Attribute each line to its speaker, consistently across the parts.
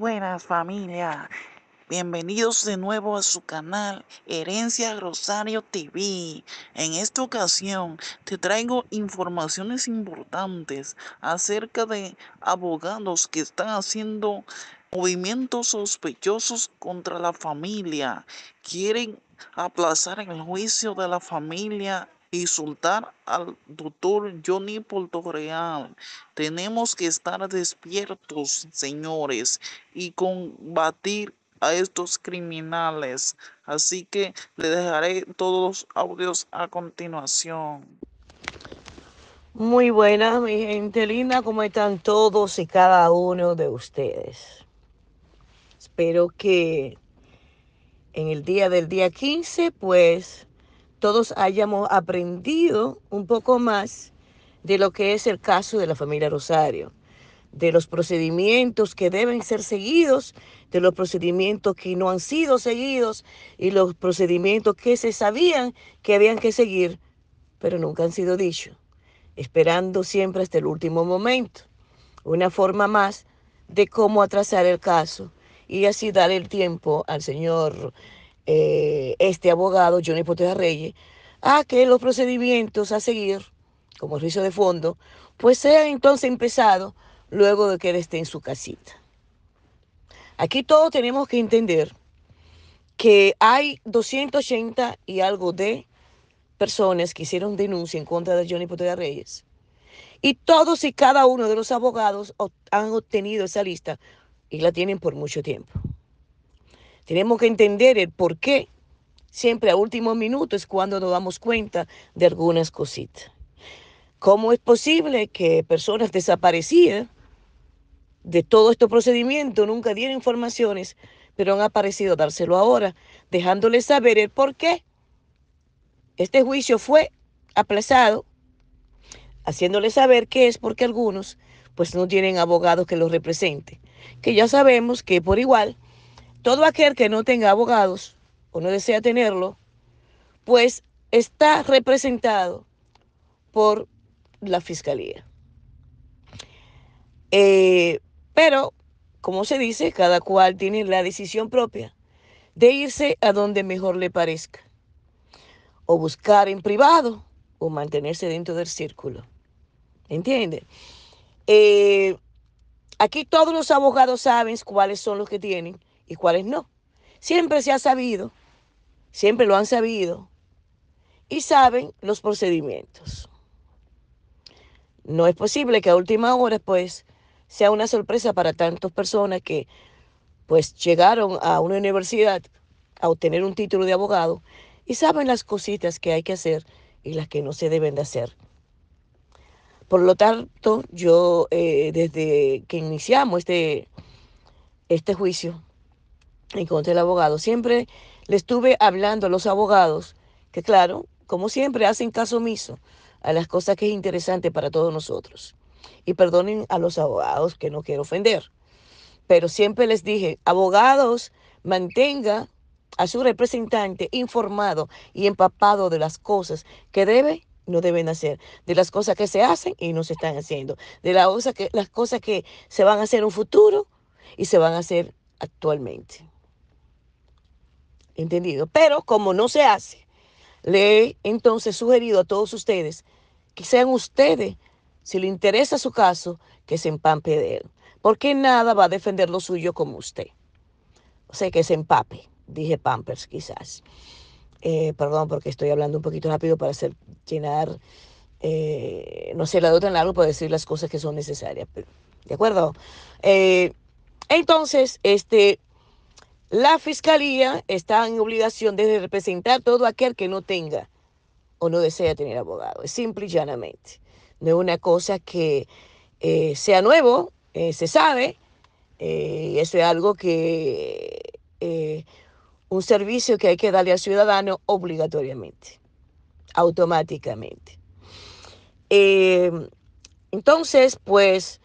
Speaker 1: buenas familia. Bienvenidos de nuevo a su canal Herencia Rosario TV. En esta ocasión te traigo informaciones importantes acerca de abogados que están haciendo movimientos sospechosos contra la familia. Quieren aplazar el juicio de la familia insultar al doctor Johnny Portorreal. Tenemos que estar despiertos, señores, y combatir a estos criminales. Así que le dejaré todos los audios a continuación.
Speaker 2: Muy buenas, mi gente linda, ¿cómo están todos y cada uno de ustedes? Espero que en el día del día 15, pues todos hayamos aprendido un poco más de lo que es el caso de la familia Rosario, de los procedimientos que deben ser seguidos, de los procedimientos que no han sido seguidos y los procedimientos que se sabían que habían que seguir, pero nunca han sido dichos, esperando siempre hasta el último momento. Una forma más de cómo atrasar el caso y así dar el tiempo al señor eh, este abogado, Johnny Potera Reyes, a que los procedimientos a seguir, como juicio de fondo, pues sean entonces empezados luego de que él esté en su casita. Aquí todos tenemos que entender que hay 280 y algo de personas que hicieron denuncia en contra de Johnny Potera Reyes. Y todos y cada uno de los abogados han obtenido esa lista y la tienen por mucho tiempo. Tenemos que entender el por qué. Siempre a último minuto es cuando nos damos cuenta de algunas cositas. ¿Cómo es posible que personas desaparecidas de todo este procedimiento nunca dieron informaciones, pero han aparecido dárselo ahora, dejándoles saber el por qué? Este juicio fue aplazado, ...haciéndoles saber que es porque algunos pues no tienen abogados que los representen, que ya sabemos que por igual todo aquel que no tenga abogados o no desea tenerlo, pues está representado por la fiscalía. Eh, pero, como se dice, cada cual tiene la decisión propia de irse a donde mejor le parezca, o buscar en privado, o mantenerse dentro del círculo. ¿Entiende? Eh, aquí todos los abogados saben cuáles son los que tienen, y cuáles no. Siempre se ha sabido, siempre lo han sabido y saben los procedimientos. No es posible que a última hora pues sea una sorpresa para tantas personas que pues llegaron a una universidad a obtener un título de abogado y saben las cositas que hay que hacer y las que no se deben de hacer. Por lo tanto, yo eh, desde que iniciamos este, este juicio, Encontré contra abogado. Siempre le estuve hablando a los abogados, que claro, como siempre, hacen caso omiso a las cosas que es interesante para todos nosotros. Y perdonen a los abogados que no quiero ofender. Pero siempre les dije, abogados, mantenga a su representante informado y empapado de las cosas que debe no deben hacer, de las cosas que se hacen y no se están haciendo, de las cosas que, las cosas que se van a hacer en un futuro y se van a hacer actualmente. ¿entendido? Pero como no se hace, le he entonces sugerido a todos ustedes que sean ustedes, si le interesa su caso, que se empampe de él, porque nada va a defender lo suyo como usted. O sea, que se empape, dije Pampers quizás. Eh, perdón porque estoy hablando un poquito rápido para hacer llenar, eh, no sé, la doy en algo para decir las cosas que son necesarias. ¿De acuerdo? Eh, entonces, este, la fiscalía está en obligación de representar todo aquel que no tenga o no desea tener abogado, Es simple y llanamente. No es una cosa que eh, sea nuevo, eh, se sabe, eh, Y eso es algo que un servicio que hay que darle al ciudadano obligatoriamente, automáticamente. entonces, pues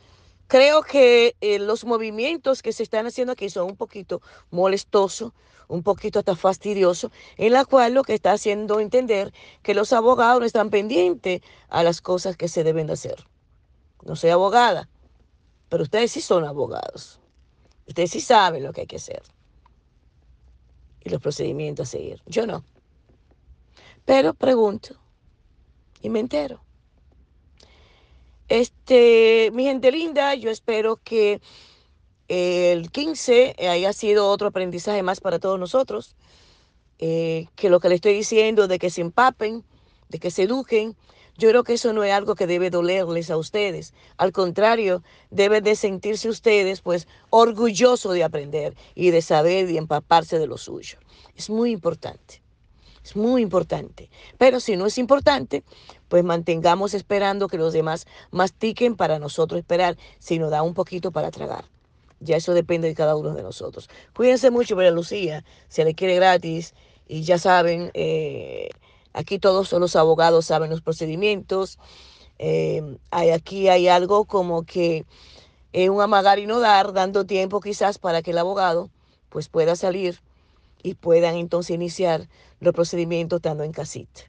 Speaker 2: creo que eh, los movimientos que se están haciendo aquí son un poquito molestosos, un poquito hasta fastidiosos, en la cual lo que está haciendo entender que los abogados no están pendientes a las cosas que se deben hacer. No soy abogada, pero ustedes sí son abogados. Ustedes sí saben lo que hay que hacer y los procedimientos a seguir. Yo no. Pero pregunto y me entero. Este, mi gente linda, yo espero que el 15 eh, haya sido otro aprendizaje más para todos nosotros. Eh, que lo que le estoy diciendo de que se empapen, de que se eduquen, yo creo que eso no es algo que debe dolerles a ustedes. Al contrario, deben de sentirse ustedes pues orgullosos de aprender y de saber y empaparse de lo suyo. Es muy importante. Es muy importante. Pero si no es importante, pues mantengamos esperando que los demás mastiquen para nosotros esperar, si nos da un poquito para tragar. Ya eso depende de cada uno de nosotros. Cuídense mucho, María Lucía, se le quiere gratis y ya saben, eh, aquí todos son los abogados, saben los procedimientos. Em, hay, aquí hay algo como que es eh, un amagar y no dar, dando tiempo quizás para que el abogado pues pueda salir y puedan entonces iniciar los procedimientos estando en casita.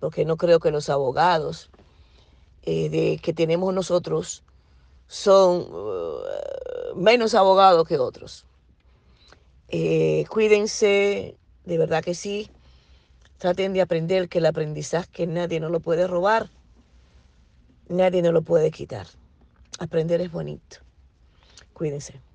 Speaker 2: Porque no creo que los abogados eh, de, que tenemos nosotros son uh, menos abogados que otros. Eh, cuídense, de verdad que sí. Traten de aprender que el aprendizaje que nadie no lo puede robar, nadie no lo puede quitar. Aprender es bonito. Cuídense.